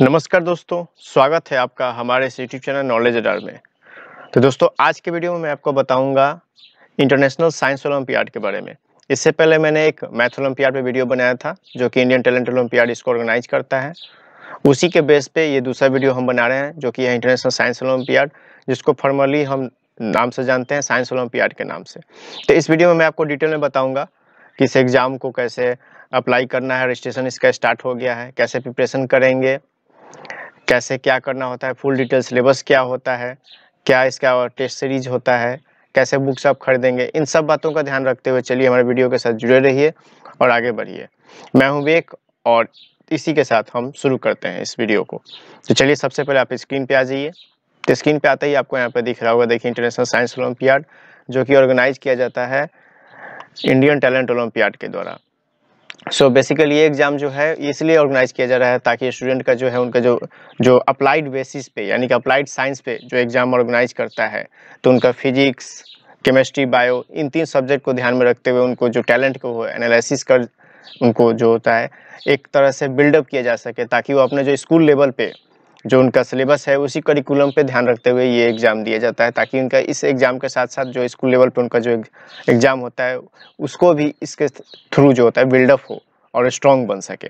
नमस्कार दोस्तों स्वागत है आपका हमारे यूट्यूब चैनल नॉलेज अडार में तो दोस्तों आज के वीडियो में मैं आपको बताऊंगा इंटरनेशनल साइंस ओलम्पियाड के बारे में इससे पहले मैंने एक मैथ ओलंपियाड पे वीडियो बनाया था जो कि इंडियन टैलेंट ओलम्पियाड इसको ऑर्गेनाइज करता है उसी के बेस पे ये दूसरा वीडियो हम बना रहे हैं जो कि इंटरनेशनल साइंस ओलम्पियाड जिसको फॉर्मली हम नाम से जानते हैं साइंस ओलम्पियाड के नाम से तो इस वीडियो में मैं आपको डिटेल में बताऊँगा कि इस एग्ज़ाम को कैसे अप्लाई करना है रजिस्ट्रेशन इसका स्टार्ट हो गया है कैसे प्रिपरेशन करेंगे कैसे क्या करना होता है फुल डिटेल सिलेबस क्या होता है क्या इसका टेस्ट सीरीज होता है कैसे बुक्स आप खरीदेंगे इन सब बातों का ध्यान रखते हुए चलिए हमारे वीडियो के साथ जुड़े रहिए और आगे बढ़िए मैं हूँ विवेक और इसी के साथ हम शुरू करते हैं इस वीडियो को तो चलिए सबसे पहले आप स्क्रीन पे आ जाइए तो स्क्रीन पे आते ही आपको यहाँ पे दिख रहा होगा देखिए इंटरनेशनल साइंस ओलम्पियाड जो कि ऑर्गेनाइज किया जाता है इंडियन टैलेंट ओलम्पियाड के द्वारा सो बेसिकली ये एग्ज़ाम जो है इसलिए ऑर्गेनाइज किया जा रहा है ताकि स्टूडेंट का जो है उनका जो जो अप्लाइड बेसिस पे यानी कि अप्लाइड साइंस पे जो एग्ज़ाम ऑर्गेनाइज करता है तो उनका फिजिक्स केमिस्ट्री बायो इन तीन सब्जेक्ट को ध्यान में रखते हुए उनको जो टैलेंट को एनालिसिस कर उनको जो होता है एक तरह से बिल्डअप किया जा सके ताकि वो अपने जो स्कूल लेवल पे जो उनका सिलेबस है उसी करिकुलम पे ध्यान रखते हुए ये एग्ज़ाम दिया जाता है ताकि उनका इस एग्ज़ाम के साथ साथ जो स्कूल लेवल पे उनका जो एग्ज़ाम होता है उसको भी इसके थ्रू जो होता है बिल्डअप हो और स्ट्रॉन्ग बन सके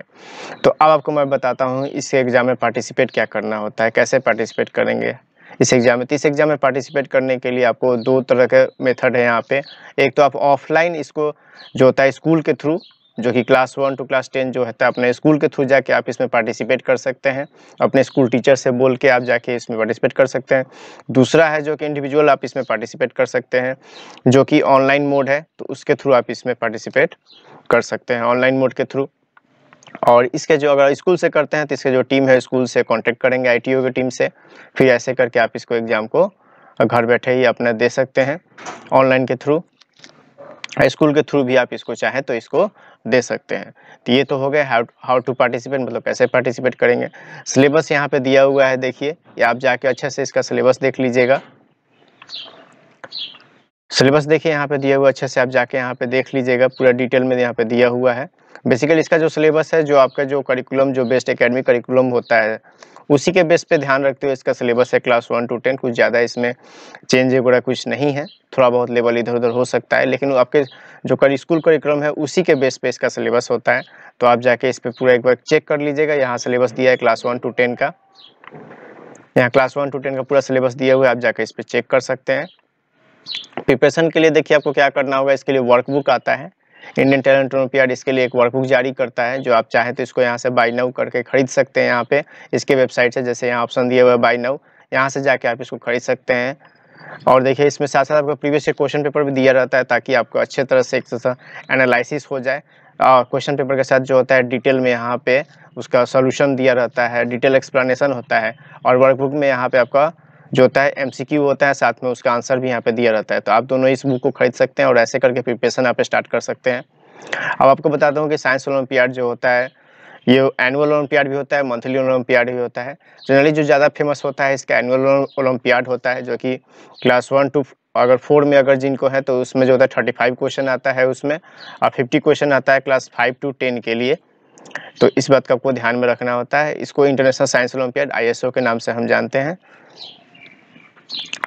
तो अब आपको मैं बताता हूँ इस एग्ज़ाम में पार्टिसिपेट क्या करना होता है कैसे पार्टिसिपेट करेंगे इस एग्ज़ाम में तो इस एग्ज़ाम में पार्टिसिपेट करने के लिए आपको दो तरह के मेथड है यहाँ पे एक तो आप ऑफलाइन इसको जो होता है स्कूल के थ्रू जो कि class one to class ten जो है तो अपने स्कूल के थ्रू जाके आप इसमें पार्टिसिपेट कर सकते हैं अपने स्कूल टीचर से बोल के आप जाके इसमें पार्टिसिपेट कर सकते हैं दूसरा है जो कि इंडिविजुअल आप इसमें पार्टिसिपेट कर सकते हैं जो कि ऑनलाइन मोड है तो उसके थ्रू आप इसमें पार्टिसिपेट कर सकते हैं ऑनलाइन मोड के थ्रू और इसके जो अगर स्कूल से करते हैं तो इसके जो टीम है स्कूल से कॉन्टेक्ट करेंगे आई की टीम से फिर ऐसे करके आप इसको एग्ज़ाम को घर बैठे ही अपना दे सकते हैं ऑनलाइन के थ्रू हाई स्कूल के थ्रू भी आप इसको चाहें तो इसको दे सकते हैं तो ये तो हो गया हाउ टू पार्टिसिपेट मतलब कैसे पार्टिसिपेट करेंगे सिलेबस यहाँ पे दिया हुआ है देखिए या आप जाके अच्छे से इसका सिलेबस देख लीजिएगा सिलेबस देखिए यहाँ पे दिया हुआ अच्छे से आप जाके यहाँ पे देख लीजिएगा पूरा डिटेल में यहाँ पे दिया हुआ है बेसिकली इसका जो सिलेबस है जो आपका जो करिकुलम जो बेस्ट एकेडमिक करिकुलम होता है उसी के बेस पे ध्यान रखते हुए इसका सिलेबस है क्लास वन टू टेन कुछ ज़्यादा इसमें चेंज वगैरह कुछ नहीं है थोड़ा बहुत लेवल इधर उधर हो सकता है लेकिन आपके जो कर स्कूल करिक्रम है उसी के बेस पे इसका सिलेबस होता है तो आप जाके इस पर पूरा एक बार चेक कर लीजिएगा यहाँ सिलेबस दिया है क्लास वन टू टेन का यहाँ क्लास वन टू टेन का पूरा सिलेबस दिया हुआ है आप जाके इस पर चेक कर सकते हैं प्रिपरेशन के लिए देखिए आपको क्या करना होगा इसके लिए वर्कबुक आता है इंडियन टैलेंट ओलम्पियाड इसके लिए एक वर्कबुक जारी करता है जो आप चाहें तो इसको यहाँ से बाई नाउ करके खरीद सकते हैं यहाँ पे इसके वेबसाइट से जैसे यहाँ ऑप्शन दिए हुए है बाई नाउ यहाँ से जाके आप इसको खरीद सकते हैं और देखिए इसमें साथ साथ आपका प्रीवियस क्वेश्चन पेपर भी दिया रहता है ताकि आपको अच्छे तरह से एक एनालिसिस हो जाए क्वेश्चन पेपर के साथ जो होता है डिटेल में यहाँ पे उसका सोल्यूशन दिया रहता है डिटेल एक्सप्लेनेशन होता है और वर्कबुक में यहाँ पे आपका जो होता है एमसीक्यू होता है साथ में उसका आंसर भी यहाँ पे दिया रहता है तो आप दोनों इस बुक को खरीद सकते हैं और ऐसे करके प्रिपरेशन आप स्टार्ट कर सकते हैं अब आपको बता दूँ कि साइंस ओलम्पियाड जो होता है ये एनुअल ओलम्पियाड भी होता है मंथली ओलम्पियाड भी होता है जनरली जो ज़्यादा फेमस होता है इसका एनुअल ओलम्पियाड होता है जो कि क्लास वन टू अगर फोर में अगर जिनको है तो उसमें जो होता है थर्टी फाइव क्वेश्चन आता है उसमें और फिफ्टी क्वेश्चन आता है क्लास फाइव टू टेन के लिए तो इस बात का आपको ध्यान में रखना होता है इसको इंटरनेशनल साइंस ओलम्पियाड आई के नाम से हम जानते हैं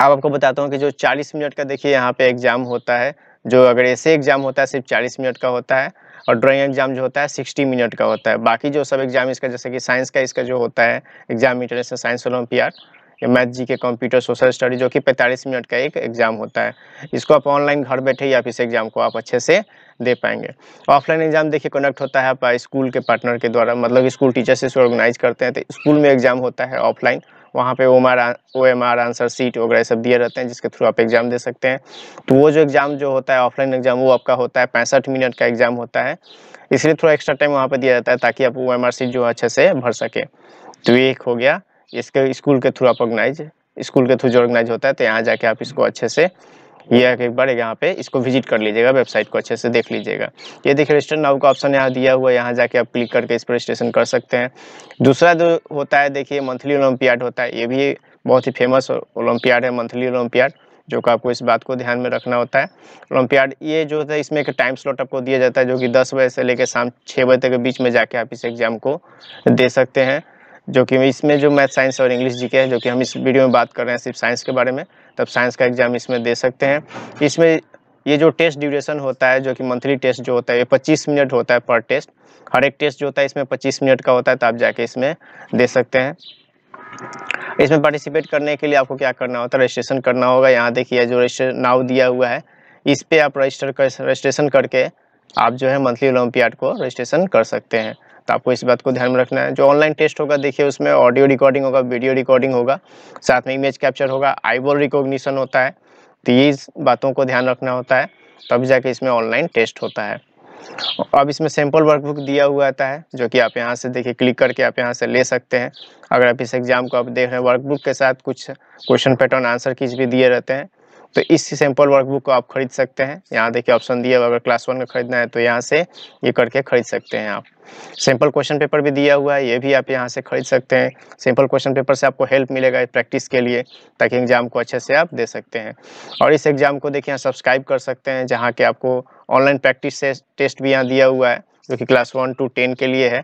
अब आपको बताता हूँ कि जो 40 मिनट का देखिए यहाँ पे एग्ज़ाम होता है जो अगर ऐसे एग्ज़ाम होता है सिर्फ 40 मिनट का होता है और ड्राइंग एग्ज़ाम जो होता है 60 मिनट का होता है बाकी जो सब एग्ज़ाम इसका जैसे कि साइंस का इसका जो होता है एग्ज़ाम इंटरनेशनल साइंस ओलम्पियाड या math G K computer social study जो कि 45 मिनट का एक एग्ज़ाम होता है इसको आप ऑनलाइन घर बैठे ही आप इस एग्ज़ाम को आप अच्छे से दे पाएंगे ऑफलाइन एग्ज़ाम देखिए कनेक्ट होता है आप स्कूल के पार्टनर के द्वारा मतलब स्कूल टीचर से ऑर्गेनाइज करते हैं तो स्कूल में एग्ज़ाम होता है ऑफलाइन वहाँ पे ओ मार O M R answer sheet वगैरह सब दिए रहते हैं जिसके थ्रू आप एग्ज़ाम दे सकते हैं तो वो जो एग्ज़ाम जो होता है ऑफलाइन एग्ज़ाम वो आपका होता है पैंसठ मिनट का एग्ज़ाम होता है इसलिए थोड़ा एक्स्ट्रा टाइम वहाँ पर दिया जाता है ताकि आप ओ एम आर सीट जो अच्छे से भर सके तो ये एक हो गया इसके स्कूल के थ्रू आप ऑर्गेनाइज स्कूल के थ्रू जो ऑर्गेनाइज होता है तो यहाँ जाके आप इसको अच्छे से ये एक बार यहाँ पे इसको विजिट कर लीजिएगा वेबसाइट को अच्छे से देख लीजिएगा ये देखिए रजिस्टर नाउ का ऑप्शन यहाँ दिया हुआ है यहाँ जाके आप क्लिक करके इस पर रजिस्ट्रेशन कर सकते हैं दूसरा जो होता है देखिए मंथली ओलम्पियाड होता है ये भी बहुत ही फेमस ओलम्पियाड है मंथली ओलम्पियाड जो कि आपको इस बात को ध्यान में रखना होता है ओलम्पियाड ये जो होता है इसमें एक टाइम स्लॉट आपको दिया जाता है जो कि दस बजे से लेकर शाम छः बजे तक के बीच में जाके आप इस एग्ज़ाम को दे सकते हैं जो कि इसमें जो मैथ साइंस और इंग्लिश जीके है जो कि हम इस वीडियो में बात कर रहे हैं सिर्फ साइंस के बारे में तब साइंस का एग्जाम इसमें दे सकते हैं इसमें ये जो टेस्ट ड्यूरेशन होता है जो कि मंथली टेस्ट जो होता है ये 25 मिनट होता है पर टेस्ट हर एक टेस्ट जो होता है इसमें 25 मिनट का होता है तो आप जाके इसमें दे सकते हैं इसमें पार्टिसिपेट करने के लिए आपको क्या करना होता है रजिस्ट्रेशन करना होगा यहाँ देखिए जो रजिस्ट्रेशन नाव दिया हुआ है इस पर आप रजिस्टर कर रजिस्ट्रेशन करके आप जो है मंथली ओलम्पियाड को रजिस्ट्रेशन कर सकते हैं तो आपको इस बात को ध्यान में रखना है जो ऑनलाइन टेस्ट होगा देखिए उसमें ऑडियो रिकॉर्डिंग होगा वीडियो रिकॉर्डिंग होगा साथ में इमेज कैप्चर होगा आईबॉल रिकॉग्निशन होता है तो ये बातों को ध्यान रखना होता है तब जाके इसमें ऑनलाइन टेस्ट होता है अब इसमें सैम्पल वर्कबुक दिया हुआ आता है जो कि आप यहाँ से देखिए क्लिक करके आप यहाँ से ले सकते हैं अगर आप इस एग्ज़ाम को आप देख रहे हैं वर्कबुक के साथ कुछ क्वेश्चन पैटर्न आंसर कीज भी दिए रहते हैं तो इस सैंपल वर्कबुक को आप खरीद सकते हैं यहाँ देखिए ऑप्शन दिया हुआ अगर क्लास वन का खरीदना है तो यहाँ से ये करके खरीद सकते हैं आप सैंपल क्वेश्चन पेपर भी दिया हुआ है ये भी आप यहाँ से खरीद सकते हैं सिंपल क्वेश्चन पेपर से आपको हेल्प मिलेगा प्रैक्टिस के लिए ताकि एग्जाम को अच्छे से आप दे सकते हैं और इस एग्जाम को देखिए यहाँ सब्सक्राइब कर सकते हैं जहाँ के आपको ऑनलाइन प्रैक्टिस से टेस्ट भी यहाँ दिया हुआ है जो कि क्लास वन टू टेन के लिए है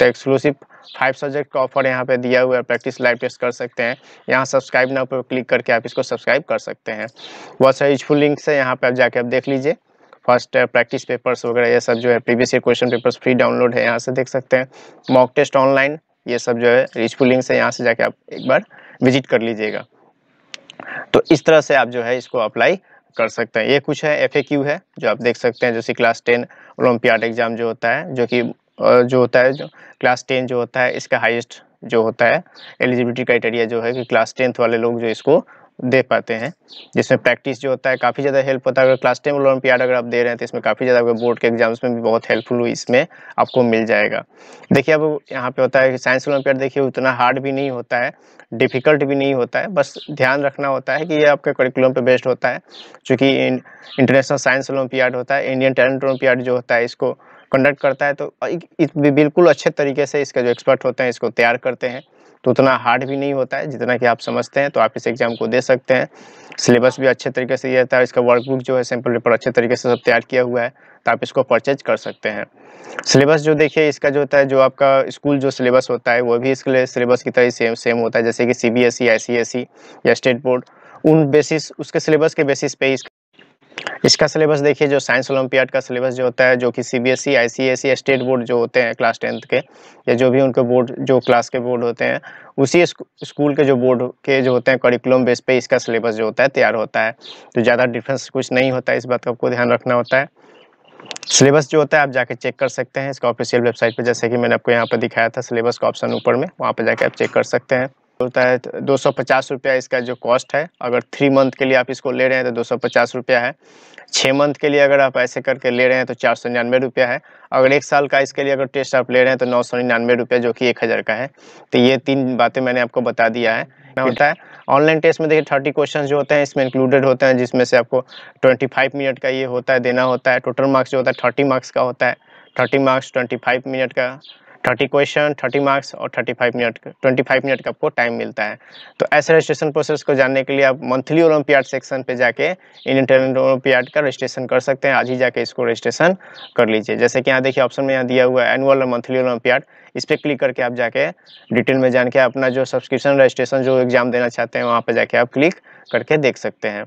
तो एक्सक्लूसिव फाइव सब्जेक्ट का ऑफर यहाँ पे दिया हुआ है प्रैक्टिस लाइव टेस्ट कर सकते हैं यहाँ सब्सक्राइब नाउ पर क्लिक करके आप इसको सब्सक्राइब कर सकते हैं बहुत सारे यूजफुल लिंक्स है यहाँ पे आप जाके आप देख लीजिए फर्स्ट प्रैक्टिस पेपर्स वगैरह ये सब जो है previous year question papers free download है यहाँ से देख सकते हैं मॉक टेस्ट ऑनलाइन ये सब जो है यूजफुल लिंक्स है यहाँ से जाके आप एक बार विजिट कर लीजिएगा तो इस तरह से आप जो है इसको अप्लाई कर सकते हैं ये कुछ है एफ है जो आप देख सकते हैं जैसे क्लास टेन ओलम्पियाड एग्जाम जो होता है जो कि जो होता है जो क्लास टेन जो होता है इसका हाईएस्ट जो होता है एलिजिबिलिटी क्राइटेरिया जो है कि क्लास टेंथ वाले लोग जो इसको दे पाते हैं जिसमें प्रैक्टिस जो होता है काफ़ी ज़्यादा हेल्प होता है अगर क्लास टेन ओलम्पियाड अगर आप दे रहे हैं तो इसमें काफ़ी ज़्यादा आपके बोर्ड के एग्जाम्स में भी बहुत हेल्पफुल इसमें आपको मिल जाएगा देखिए अब यहाँ पे होता है कि साइंस ओलम्पियाड देखिए उतना हार्ड भी नहीं होता है डिफ़िकल्ट भी नहीं होता है बस ध्यान रखना होता है कि ये आपके करिकुलम पर बेस्ड होता है चूँकि इंटरनेशनल साइंस ओलम्पियाड होता है इंडियन टैलेंट ओलम्पियाड जो होता है इसको कंडक्ट करता है तो बिल्कुल अच्छे तरीके से इसका जो एक्सपर्ट होते हैं इसको तैयार करते हैं तो उतना हार्ड भी नहीं होता है जितना कि आप समझते हैं तो आप इस एग्ज़ाम को दे सकते हैं सिलेबस भी अच्छे तरीके से दिया जाता है इसका वर्कबुक जो है सैम्पल पेपर अच्छे तरीके से सब तैयार किया हुआ है तो आप इसको परचेज कर सकते हैं सिलेबस जो देखिए इसका जो होता है जो आपका स्कूल जो सिलेबस होता है वो भी इसके लिए सिलेबस की तरह सेम सेम होता है जैसे कि सी बी एस या स्टेट बोर्ड उन बेसिस उसके सिलेबस के बेसिस पे ही इसका सिलेबस देखिए जो साइंस ओलम्पियाड का सिलेबस जो होता है जो कि C B S E I C S E state board जो होते हैं क्लास टेंथ के या जो भी उनके बोर्ड जो क्लास के बोर्ड होते हैं उसी स्कूल के जो बोर्ड के जो होते हैं करिकुलम बेस पे इसका सिलेबस जो होता है तैयार होता है तो ज़्यादा डिफरेंस कुछ नहीं होता है इस बात का आपको ध्यान रखना होता है सिलेबस जो होता है आप जाके चेक कर सकते हैं इसका ऑफिशियल वेबसाइट पर जैसे कि मैंने आपको यहाँ पर दिखाया था सिलेबस का ऑप्शन ऊपर में वहाँ पर जाके आप चेक कर सकते हैं होता है तो दो सौ पचास रुपया इसका जो कॉस्ट है अगर थ्री मंथ के लिए आप इसको ले रहे हैं तो दो सौ पचास रुपया है छः मंथ के लिए अगर आप ऐसे करके ले रहे हैं तो चार सौ निन्यानवे रुपया है अगर एक साल का इसके लिए अगर टेस्ट आप ले रहे हैं तो नौ सौ निन्यानवे रुपया जो कि एक हज़ार का है तो ये तीन बातें मैंने आपको बता दिया है होता है ऑनलाइन टेस्ट में देखिए थर्टी क्वेश्चन जो होते हैं इसमें इंक्लूडेड होते हैं जिसमें से आपको ट्वेंटी फाइव मिनट का ये होता है देना होता है टोटल मार्क्स जो होता है थर्टी मार्क्स का होता है thirty marks twenty five minute का थर्टी क्वेश्चन थर्टी मार्क्स और thirty five minute twenty five minute का आपको टाइम मिलता है तो ऐसे रजिस्ट्रेशन प्रोसेस को जानने के लिए आप मंथली ओलम्पियाड सेक्शन पे जाके इंडियन टैलेंट ओलम्पियाड का रजिस्ट्रेशन कर सकते हैं आज ही जाके इसको रजिस्ट्रेशन कर लीजिए जैसे कि यहाँ देखिए ऑप्शन में यहाँ दिया हुआ है एनुअल और मंथली ओलम्पियाड इस पर क्लिक करके आप जाके डिटेल में जान के अपना जो सब्सक्रिप्शन रजिस्ट्रेशन जो एग्जाम देना चाहते हैं वहाँ पर जाके आप क्लिक करके देख सकते हैं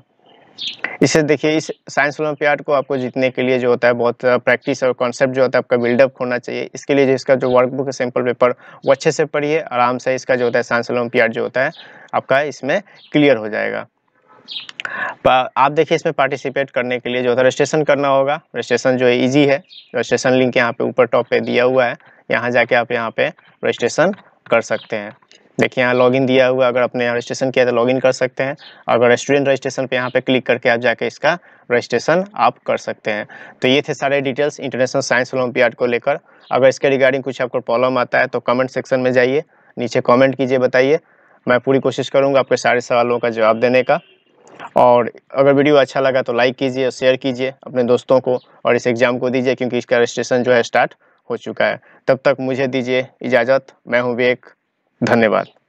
इसे देखिए इस साइंस ओलम्पियाड को आपको जीतने के लिए जो होता है बहुत प्रैक्टिस और कॉन्सेप्ट जो होता है आपका बिल्डअप होना चाहिए इसके लिए जो इसका जो वर्कबुक है सैम्पल पेपर वो अच्छे से पढ़िए आराम से इसका जो होता है साइंस ओलम्पियाड जो होता है आपका इसमें क्लियर हो जाएगा आप देखिए इसमें पार्टिसिपेट करने के लिए जो होता है रजिस्ट्रेशन करना होगा रजिस्ट्रेशन जो है ईजी है रजिस्ट्रेशन लिंक यहाँ पे ऊपर टॉप पे दिया हुआ है यहाँ जाके आप यहाँ पे रजिस्ट्रेशन कर सकते हैं देखिए यहाँ लॉगिन दिया हुआ अगर अपने यहाँ रजिस्ट्रेशन किया तो लॉगिन कर सकते हैं अगर स्टूडेंट रजिस्ट्रेशन पे यहाँ पे क्लिक करके आप जाके इसका रजिस्ट्रेशन आप कर सकते हैं तो ये थे सारे डिटेल्स इंटरनेशनल साइंस ओलम्पियाड को लेकर अगर इसके रिगार्डिंग कुछ आपको प्रॉब्लम आता है तो कमेंट सेक्शन में जाइए नीचे कॉमेंट कीजिए बताइए मैं पूरी कोशिश करूँगा आपके सारे सवालों का जवाब देने का और अगर वीडियो अच्छा लगा तो लाइक कीजिए और शेयर कीजिए अपने दोस्तों को और इस एग्ज़ाम को दीजिए क्योंकि इसका रजिस्ट्रेशन जो है स्टार्ट हो चुका है तब तक मुझे दीजिए इजाज़त मैं हूँ विवेक धन्यवाद